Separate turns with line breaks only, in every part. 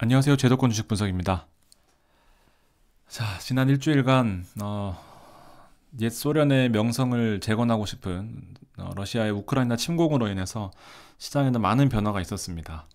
안녕하세요. 제도권 주식 분석입니다. 자, 지난 일주일간 어, 옛 소련의 명성을 재건하고 싶은 어, 러시아의 우크라이나 침공으로 인해서 시장에는 많은 변화가 있었습니다.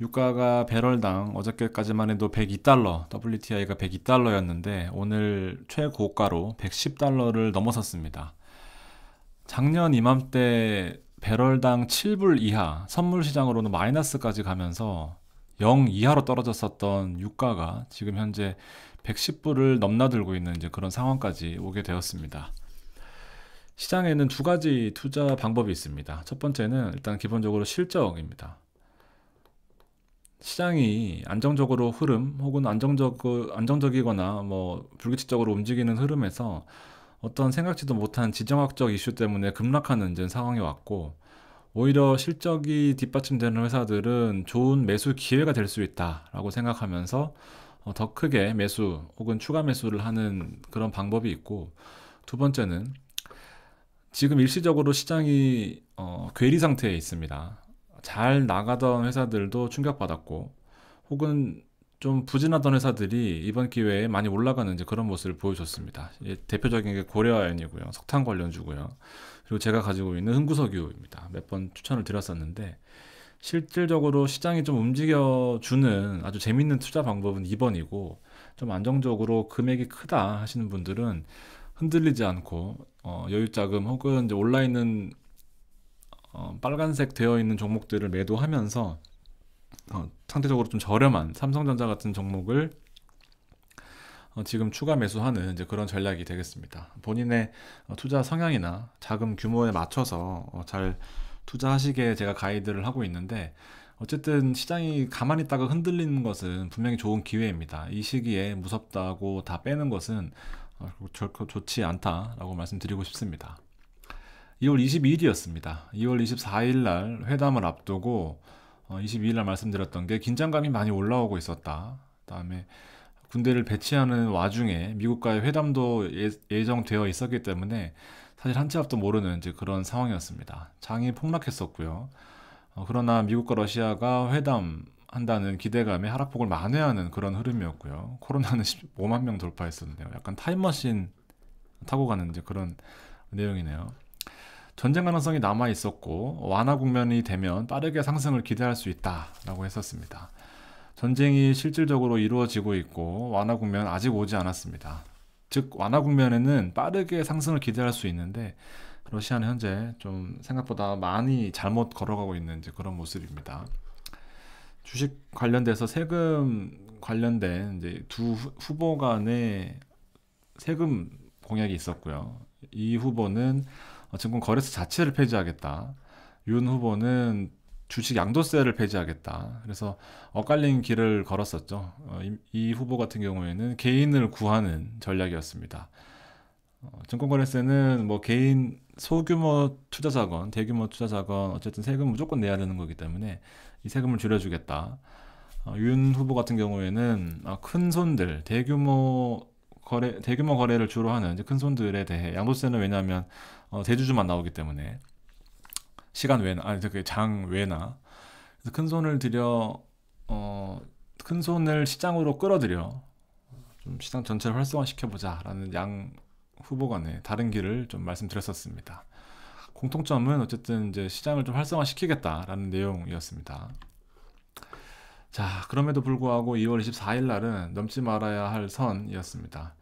유가가 배럴당 어저께까지만 해도 102달러, WTI가 102달러였는데 오늘 최고가로 110달러를 넘어섰습니다. 작년 이맘때 배럴당 7불 이하, 선물 시장으로는 마이너스까지 가면서 0 이하로 떨어졌었던 유가가 지금 현재 110불을 넘나들고 있는 이제 그런 상황까지 오게 되었습니다. 시장에는 두 가지 투자 방법이 있습니다. 첫 번째는 일단 기본적으로 실적입니다. 시장이 안정적으로 흐름 혹은 안정적 안정적이거나 뭐 불규칙적으로 움직이는 흐름에서 어떤 생각지도 못한 지정학적 이슈 때문에 급락하는 이제 상황이 왔고 오히려 실적이 뒷받침되는 회사들은 좋은 매수 기회가 될 수 있다라고 생각하면서 어, 더 크게 매수 혹은 추가 매수를 하는 그런 방법이 있고 두 번째는 지금 일시적으로 시장이 어, 괴리 상태에 있습니다. 잘 나가던 회사들도 충격받았고 혹은 좀 부진하던 회사들이 이번 기회에 많이 올라가는 지 그런 모습을 보여줬습니다. 예, 대표적인 게 고려아연이고요. 석탄 관련주고요. 그리고 제가 가지고 있는 흥구석유입니다. 몇 번 추천을 드렸었는데 실질적으로 시장이 좀 움직여주는 아주 재밌는 투자 방법은 2번이고 좀 안정적으로 금액이 크다 하시는 분들은 흔들리지 않고 어, 여유자금 혹은 이제 올라있는 어, 빨간색 되어 있는 종목들을 매도하면서 어, 상대적으로 좀 저렴한 삼성전자 같은 종목을 어, 지금 추가 매수하는 이제 그런 전략이 되겠습니다. 본인의 어, 투자 성향이나 자금 규모에 맞춰서 어, 잘 투자하시게 제가 가이드를 하고 있는데 어쨌든 시장이 가만히 있다가 흔들리는 것은 분명히 좋은 기회입니다. 이 시기에 무섭다고 다 빼는 것은 결코 좋지 않다라고 말씀드리고 싶습니다. 2월 22일이었습니다. 2월 24일 날 회담을 앞두고 22일 날 말씀드렸던 게 긴장감이 많이 올라오고 있었다. 그다음에 군대를 배치하는 와중에 미국과의 회담도 예, 정되어 있었기 때문에 사실 한치 앞도 모르는 이제 그런 상황이었습니다. 장이 폭락했었고요. 어, 그러나 미국과 러시아가 회담한다는 기대감에 하락폭을 만회하는 그런 흐름이었고요. 코로나는 15만 명 돌파했었네요. 약간 타임머신 타고 가는 이제 그런 내용이네요. 전쟁 가능성이 남아 있었고 완화 국면이 되면 빠르게 상승을 기대할 수 있다라고 했었습니다. 전쟁이 실질적으로 이루어지고 있고 완화 국면 아직 오지 않았습니다. 즉 완화 국면에는 빠르게 상승을 기대할 수 있는데 러시아는 현재 좀 생각보다 많이 잘못 걸어가고 있는 그런 모습입니다. 주식 관련돼서 세금 관련된 이제 두 후보 간의 세금 공약이 있었고요. 이 후보는 증권 거래소 자체를 폐지하겠다. 윤 후보는 주식 양도세를 폐지하겠다. 그래서 엇갈린 길을 걸었었죠. 어, 이, 이, 후보 같은 경우에는 개인을 구하는 전략이었습니다. 어, 증권거래세는 뭐 개인 소규모 투자자건 대규모 투자자건 어쨌든 세금 무조건 내야 되는 거기 때문에 이 세금을 줄여주겠다. 어, 윤 후보 같은 경우에는 아, 큰 손들 대규모 거래 대규모 거래를 주로 하는 큰 손들에 대해 양도세는 왜냐하면 어, 대주주만 나오기 때문에 시간 외나 아니 그장 외나 그래서 큰 손을 들여 어, 큰 손을 시장으로 끌어들여 좀 시장 전체를 활성화시켜보자라는 양 후보 간의 네, 다른 길을 좀 말씀드렸었습니다. 공통점은 어쨌든 이제 시장을 좀 활성화시키겠다라는 내용이었습니다. 자, 그럼에도 불구하고 2월 24일 날은 넘지 말아야 할 선이었습니다.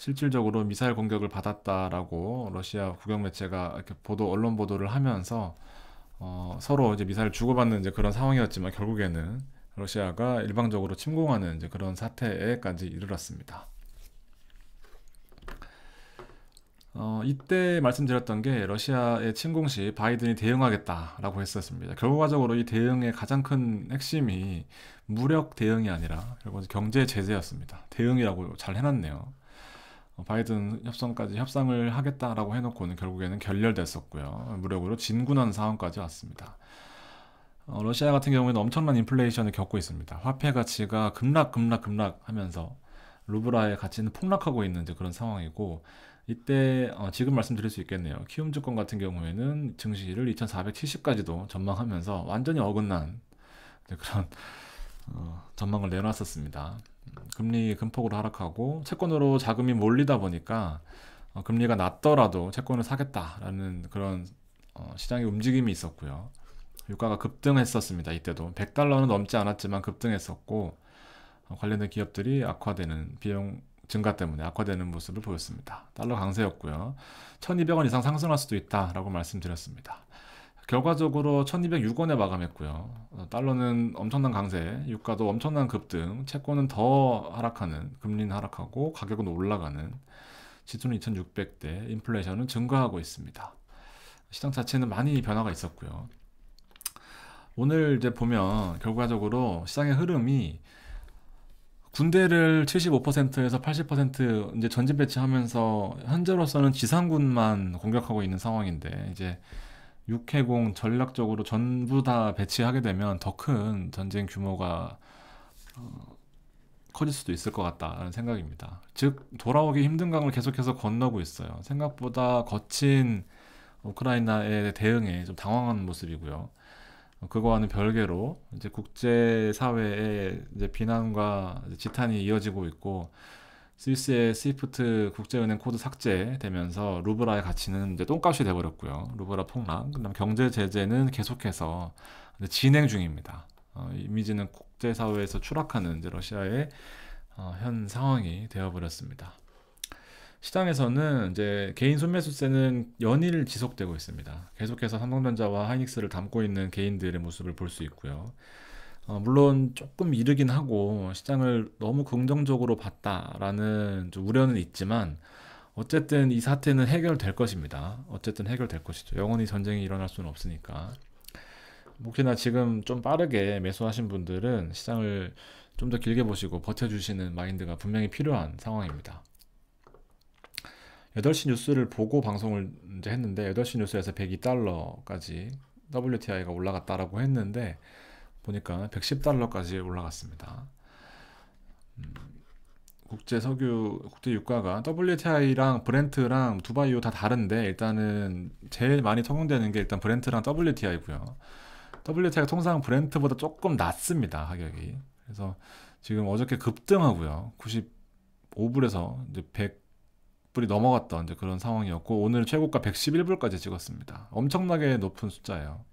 실질적으로 미사일 공격을 받았다라고 러시아 국영 매체가 이렇게 보도 언론 보도를 하면서 어, 서로 이제 미사일 주고받는 이제 그런 상황이었지만 결국에는 러시아가 일방적으로 침공하는 이제 그런 사태에까지 이르렀습니다. 어, 이때 말씀드렸던 게 러시아의 침공 시 바이든이 대응하겠다라고 했었습니다. 결과적으로 이 대응의 가장 큰 핵심이 무력 대응이 아니라 결국 경제 제재였습니다. 대응이라고 잘 해놨네요. 어, 바이든 협상까지 협상을 하겠다라고 해놓고는 결국에는 결렬됐었고요. 무력으로 진군한 상황까지 왔습니다. 어, 러시아 같은 경우에는 엄청난 인플레이션을 겪고 있습니다. 화폐 가치가 급락, 급락, 급락하면서 루브라의 가치는 폭락하고 있는 그런 상황이고 이때 어, 지금 말씀드릴 수 있겠네요. 키움 증권 같은 경우에는 증시를 2,470까지도 전망하면서 완전히 어긋난 그런 어, 전망을 내놨었습니다. 금리 금폭으로 하락하고 채권으로 자금이 몰리다 보니까 어, 금리가 낮더라도 채권을 사겠다라는 그런 어, 시장의 움직임이 있었고요. 유가가 급등했었습니다. 이때도 100달러는 넘지 않았지만 급등했었고 어, 관련된 기업들이 악화되는 비용 증가 때문에 악화되는 모습을 보였습니다. 달러 강세였고요. 1200원 이상 상승할 수도 있다라고 말씀드렸습니다. 결과적으로 1206원에 마감했고요. 어, 달러는 엄청난 강세, 유가도 엄청난 급등, 채권은 더 하락하는, 금리는 하락하고 가격은 올라가는, 지수는 2600대, 인플레이션은 증가하고 있습니다. 시장 자체는 많이 변화가 있었고요. 오늘 이제 보면 결과적으로 시장의 흐름이 군대를 75%에서 80% 이제 전진 배치하면서 현재로서는 지상군만 공격하고 있는 상황인데 이제 육해공 전략적으로 전부 다 배치하게 되면 더 큰 전쟁 규모가 어, 커질 수도 있을 것같다는 생각입니다. 즉 돌아오기 힘든 강을 계속해서 건너고 있어요. 생각보다 거친 우크라이나의 대응에 좀 당황한 모습이고요. 그거와는 별개로 이제 국제 사회의 비난과 지탄이 이어지고 있고 스위스의 스위프트 국제은행 코드 삭제되면서 루브라의 가치는 이제 똥값이 돼버렸고요. 루브라 폭락. 그다음 경제 제재는 계속해서 진행 중입니다. 어, 이미지는 국제사회에서 추락하는 이제 러시아의 어, 현 상황이 되어버렸습니다. 시장에서는 이제 개인 순매수세는 연일 지속되고 있습니다. 계속해서 삼성전자와 하이닉스를 담고 있는 개인들의 모습을 볼 수 있고요. 어, 물론 조금 이르긴 하고 시장을 너무 긍정적으로 봤다라는 우려는 있지만 어쨌든 이 사태는 해결될 것입니다. 어쨌든 해결될 것이죠. 영원히 전쟁이 일어날 수는 없으니까. 혹시나 지금 좀 빠르게 매수하신 분들은 시장을 좀 더 길게 보시고 버텨주시는 마인드가 분명히 필요한 상황입니다. 8시 뉴스를 보고 방송을 이제 했는데 8시 뉴스에서 102달러까지 WTI가 올라갔다라고 했는데 보니까 110달러까지 올라갔습니다. 음, 국제 석유, 국제 유가가 WTI랑 브렌트랑 두바이유 다 다른데 일단은 제일 많이 통용되는 게 일단 브렌트랑 WTI고요. WTI가 통상 브렌트보다 조금 낮습니다 가격이. 그래서 지금 어저께 급등하고요. 95불에서 이제 100불이 넘어갔던 이제 그런 상황이었고 오늘 최고가 111불까지 찍었습니다. 엄청나게 높은 숫자예요.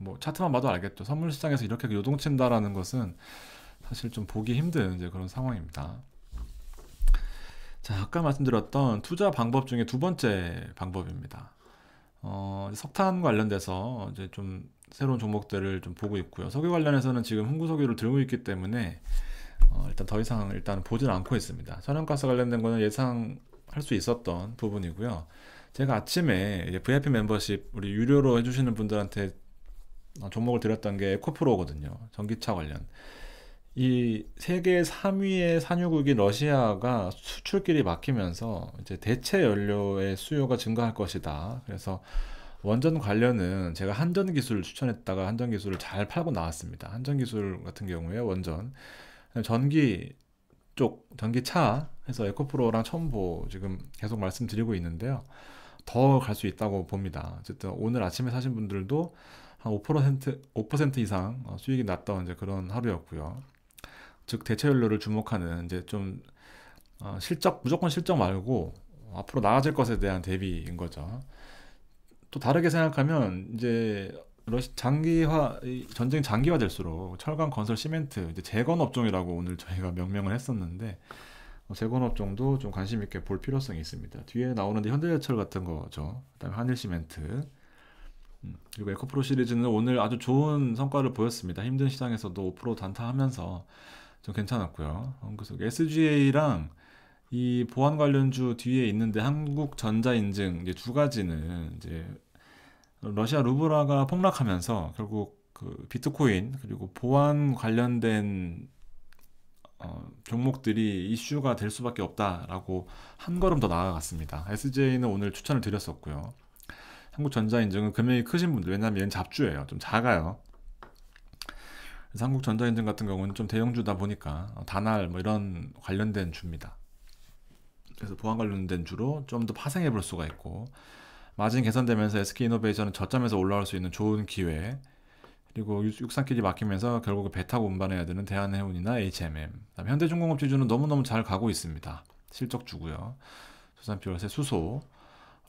뭐 차트만 봐도 알겠죠. 선물 시장에서 이렇게 요동친다라는 것은 사실 좀 보기 힘든 이제 그런 상황입니다. 자, 아까 말씀드렸던 투자 방법 중에 두 번째 방법입니다. 어, 석탄 관련돼서 이제 좀 새로운 종목들을 좀 보고 있고요. 석유 관련해서는 지금 흥구석유를 들고 있기 때문에 어, 일단 더 이상 일단 보지는 않고 있습니다. 천연가스 관련된 거는 예상할 수 있었던 부분이고요. 제가 아침에 VIP 멤버십 우리 유료로 해주시는 분들한테 어, 종목을 들였던 게 에코프로거든요. 전기차 관련. 이 세계 3위의 산유국인 러시아가 수출길이 막히면서 이제 대체 연료의 수요가 증가할 것이다. 그래서 원전 관련은 제가 한전 기술을 추천했다가 한전 기술을 잘 팔고 나왔습니다. 한전 기술 같은 경우에 원전 전기 쪽 전기차 해서 에코프로랑 첨보 지금 계속 말씀드리고 있는데요. 더 갈 수 있다고 봅니다. 어쨌든 오늘 아침에 사신 분들도 한5% 5% 이상 어, 수익이 났던 이제 그런 하루였고요. 즉 대체 연료를 주목하는 이제 좀 어, 실적 무조건 실적 말고 앞으로 나아질 것에 대한 대비인 거죠. 또 다르게 생각하면 이제 러시 장기화 전쟁 장기화될수록 철강 건설 시멘트 이제 재건 업종이라고 오늘 저희가 명명을 했었는데 어, 재건 업종도 좀 관심 있게 볼 필요성이 있습니다. 뒤에 나오는데 현대제철 같은 거죠. 그다음에 한일시멘트 음. 그리고 에코프로 시리즈는 오늘 아주 좋은 성과를 보였습니다. 힘든 시장에서도 5% 단타하면서 좀 괜찮았고요. 음, 그래 SGA랑 이 보안 관련주 뒤에 있는데 한국전자인증 이제 두 가지는 이제 러시아 루브라가 폭락하면서 결국 그 비트코인 그리고 보안 관련된 어, 종목들이 이슈가 될 수밖에 없다라고 한 걸음 더 나아갔습니다. SJ는 오늘 추천을 드렸었고요. 한국전자인증은 금액이 크신 분들 왜냐하면 얘는 잡주예요 좀 작아요 그래서 한국전자인증 같은 경우는 좀 대형주다 보니까 단알 뭐 이런 관련된 주입니다 그래서 보안 관련된 주로 좀 더 파생해 볼 수가 있고 마진 개선되면서 SK이노베이션은 저점에서 올라올 수 있는 좋은 기회 그리고 육상길이 막히면서 결국배 그 타고 운반해야 되는 대한해운이나 HMM 현대중공업 지주는 너무너무 잘 가고 있습니다 실적 주고요 수산피월세 수소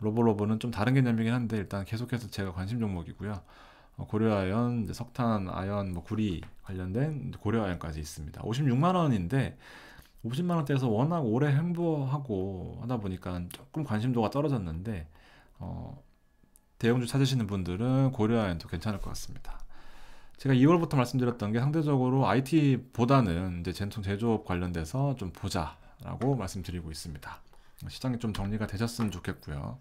로보로보는 좀 다른 개념이긴 한데 일단 계속해서 제가 관심 종목이고요. 어, 고려아연, 석탄, 아연, 뭐 구리 관련된 고려아연까지 있습니다. 56만 원인데 50만 원대에서 워낙 오래 행보하고 하다 보니까 조금 관심도가 떨어졌는데 어, 대형주 찾으시는 분들은 고려아연도 괜찮을 것 같습니다. 제가 2월부터 말씀드렸던 게 상대적으로 IT보다는 이제 전통 제조업 관련돼서 좀 보자라고 말씀드리고 있습니다. 시장이 좀 정리가 되셨으면 좋겠고요.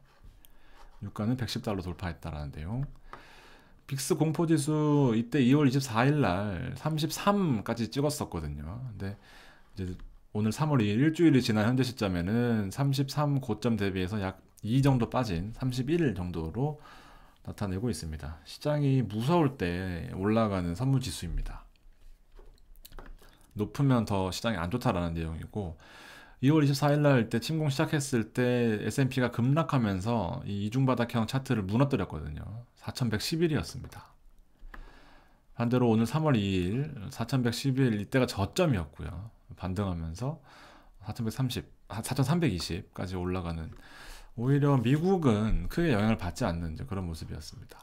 유가는 110달러 돌파했다라는데요. 빅스 공포지수 이때 2월 24일 날 33까지 찍었었거든요. 근데 이제 오늘 3월 2일 일주일이 지난 현재 시점에는 33 고점 대비해서 약 2 정도 빠진 3 1 정도로 나타내고 있습니다. 시장이 무서울 때 올라가는 선물 지수입니다. 높으면 더 시장이 안 좋다라는 내용이고 2월 24일 날 때 침공 시작했을 때 S&P가 급락하면서 이 이중바닥형 차트를 무너뜨렸거든요. 4111이었습니다. 반대로 오늘 3월 2일 4111 이때가 저점이었고요. 반등하면서 4130, 4320까지 올라가는 오히려 미국은 크게 영향을 받지 않는 그런 모습이었습니다.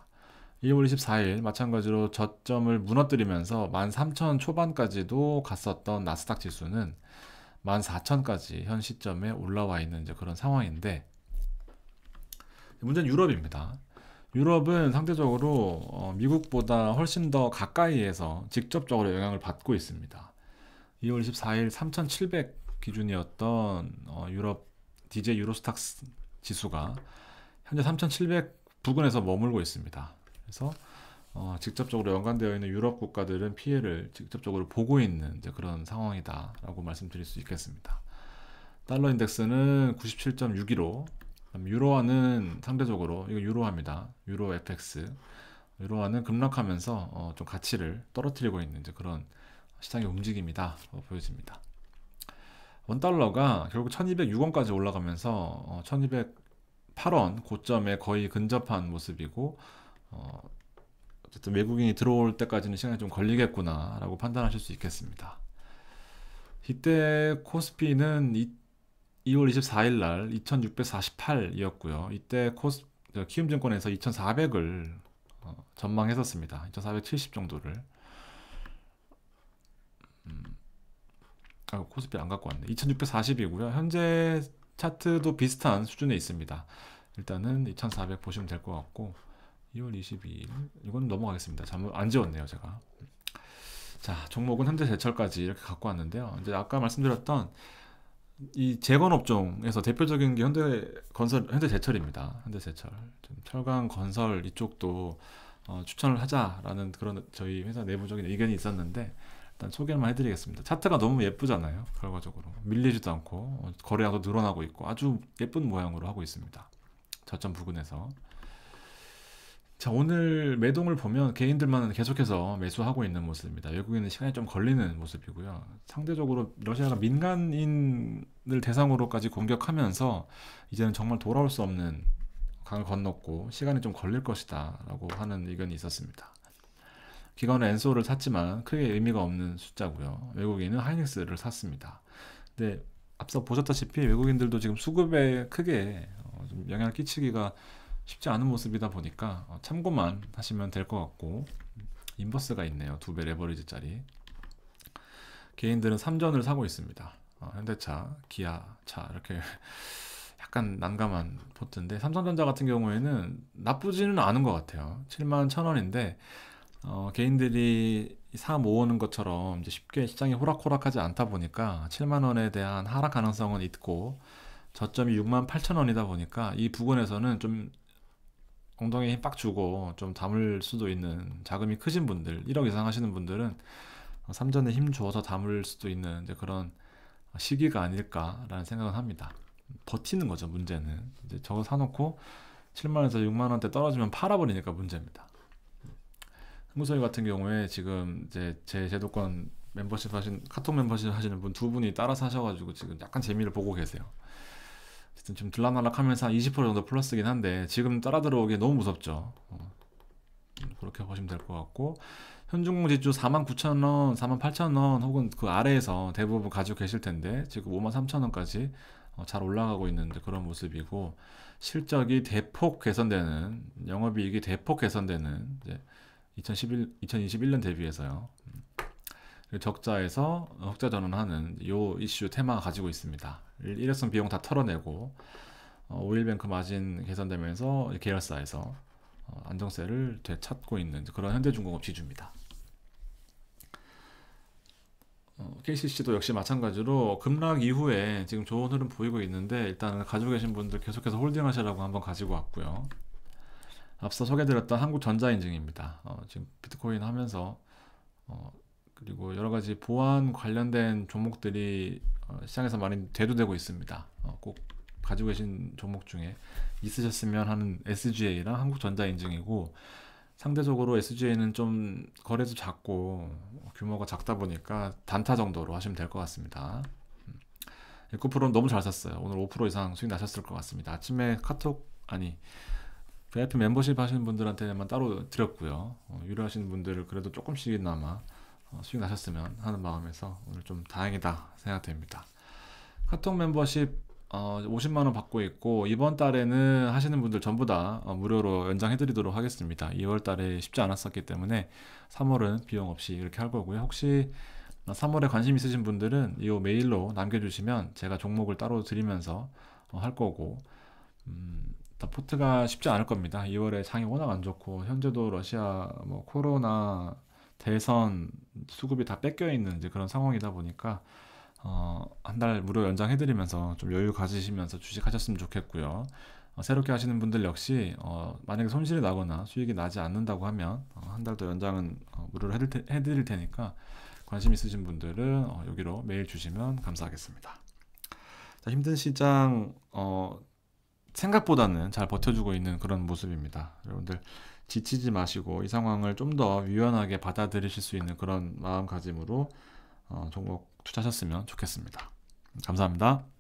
2월 24일 마찬가지로 저점을 무너뜨리면서 13,000 초반까지도 갔었던 나스닥 지수는 14,000까지 현 시점에 올라와 있는 이제 그런 상황인데 문제는 유럽입니다. 유럽은 상대적으로 어, 미국보다 훨씬 더 가까이에서 직접적으로 영향을 받고 있습니다. 2월 24일 3,700 기준이었던 어, 유럽 DJ 유로스탁스 지수가 현재 3,700 부근에서 머물고 있습니다. 그래서 어, 직접적으로 연관되어 있는 유럽 국가들은 피해를 직접적으로 보고 있는 그런 상황이다라고 말씀드릴 수 있겠습니다. 달러 인덱스는 97.62로 유로화는 상대적으로 이거 유로화입니다. 유로 FX 유로화는 급락하면서 어, 좀 가치를 떨어뜨리고 있는 그런 시장의 움직임이다 어, 보여집니다. 원 달러가 결국 1,206원까지 올라가면서 1,208원 어, 고점에 거의 근접한 모습이고 어, 어쨌든 외국인이 들어올 때까지는 시간이 좀 걸리겠구나라고 판단하실 수 있겠습니다. 이때 코스피는 이, 2월 24일 날 2648이었고요. 이때 코스 키움증권에서 2400을 어, 전망했었습니다. 2470 정도를. 음, 아, 코스피 안 갖고 왔네. 2640이고요. 현재 차트도 비슷한 수준에 있습니다. 일단은 2400 보시면 될 것 같고 2월 22일 이건 넘어가겠습니다. 잠을 안 지웠네요 제가. 자 종목은 현재 제철까지 이렇게 갖고 왔는데요. 이제 아까 말씀드렸던 이 재건업종에서 대표적인 게 현대건설, 현대제철입니다. 현대제철, 철강 건설 이쪽도 어, 추천을 하자라는 그런 저희 회사 내부적인 의견이 있었는데 일단 소개만 해드리겠습니다. 차트가 너무 예쁘잖아요. 결과적으로 밀리지도 않고 어, 거래량도 늘어나고 있고 아주 예쁜 모양으로 하고 있습니다. 저점 부근에서 자 오늘 매동을 보면 개인들만 계속해서 매수하고 있는 모습입니다. 외국인은 시간이 좀 걸리는 모습이고요. 상대적으로 러시아가 민간인을 대상으로까지 공격하면서 이제는 정말 돌아올 수 없는 강을 건넜고 시간이 좀 걸릴 것이다 라고 하는 의견이 있었습니다. 기관은 엔소를 샀지만 크게 의미가 없는 숫자고요. 외국인은 하이닉스를 샀습니다. 근데 앞서 보셨다시피 외국인들도 지금 수급에 크게 어, 영향을 끼치기가 쉽지 않은 모습이다 보니까 어, 참고만 하시면 될 것 같고 인버스가 있네요. 두 배 레버리지짜리 개인들은 3전을 사고 있습니다. 어, 현대차, 기아차 이렇게 약간 난감한 포트인데 삼성전자 같은 경우에는 나쁘지는 않은 것 같아요. 7만 1천원인데 어, 개인들이 사 모으는 것처럼 쉽게 시장이 호락호락하지 않다 보니까 7만 원에 대한 하락 가능성은 있고 저점이 6만 8천 원이다 보니까 이 부근에서는 좀 엉덩이에 힘 빡 주고 좀 담을 수도 있는 자금이 크신 분들 1억 이상 하시는 분들은 삼전에 힘 주어서 담을 수도 있는 이제 그런 시기가 아닐까라는 생각을 합니다. 버티는 거죠 문제는 이제 저거 사놓고 7만원에서 6만원대 떨어지면 팔아버리니까 문제입니다. 흥소희 같은 경우에 지금 이제 제 제도권 멤버십 하신 카톡 멤버십 하시는 분 두 분이 따라 사셔가지고 지금 약간 재미를 보고 계세요. 어쨌든 좀 들락날락하면서 한 20% 정도 플러스긴 한데 지금 따라 들어오기 너무 무섭죠. 어, 그렇게 보시면 될 것 같고 현중공지주 49,000원, 48,000원 혹은 그 아래에서 대부분 가지고 계실 텐데 지금 53,000원까지 어, 잘 올라가고 있는 그런 모습이고 실적이 대폭 개선되는 영업이익이 대폭 개선되는 이제 2011, 2021년 대비해서요. 적자에서 흑자 전환하는 요 이슈 테마가 가지고 있습니다. 일회성 비용 다 털어내고 어, 오일뱅크 마진 개선되면서 계열사에서 어, 안정세를 되찾고 있는 그런 현대중공업 지주입니다. KCC도 어, 역시 마찬가지로 급락 이후에 지금 좋은 흐름 보이고 있는데 일단은 가지고 계신 분들 계속해서 홀딩하시라고 한번 가지고 왔고요. 앞서 소개드렸던 한국전자인증입니다. 어, 지금 비트코인 하면서 어, 그리고 여러 가지 보안 관련된 종목들이 어, 시장에서 많이 대두되고 있습니다. 어, 꼭 가지고 계신 종목 중에 있으셨으면 하는 SGA랑 한국전자인증이고 상대적으로 SGA는 좀 거래도 작고 규모가 작다 보니까 단타 정도로 하시면 될 것 같습니다. 음. 에코 너무 잘 샀어요. 오늘 5% 이상 수익 나셨을 것 같습니다. 아침에 카톡 아니 VIP 멤버십 하시는 분들한테만 따로 드렸고요. 어, 유료하시는 분들을 그래도 조금씩이나마 어, 수익 나셨으면 하는 마음에서 오늘 좀 다행이다 생각됩니다. 카톡 멤버십 어, 50만원 받고 있고 이번 달에는 하시는 분들 전부 다 어, 무료로 연장해 드리도록 하겠습니다 2월 달에 쉽지 않았었기 때문에 3월은 비용 없이 이렇게 할 거고요 혹시 3월에 어, 관심 있으신 분들은 이 메일로 남겨주시면 제가 종목을 따로 드리면서 어, 할 거고 음, 포트가 쉽지 않을 겁니다 2월에 장이 워낙 안 좋고 현재도 러시아 뭐 코로나 대선 수급이 다 뺏겨 있는 이제 그런 상황이다 보니까 어, 한 달 무료 연장해드리면서 좀 여유 가지시면서 주식하셨으면 좋겠고요. 어, 새롭게 하시는 분들 역시 어, 만약에 손실이 나거나 수익이 나지 않는다고 하면 어, 한달 더 연장은 어, 무료로 해드릴, 테, 해드릴 테니까 관심 있으신 분들은 어, 여기로 메일 주시면 감사하겠습니다. 자, 힘든 시장 어, 생각보다는 잘 버텨주고 있는 그런 모습입니다. 여러분들 지치지 마시고 이 상황을 좀 더 유연하게 받아들이실 수 있는 그런 마음가짐으로 어, 종목 투자하셨으면 좋겠습니다. 감사합니다.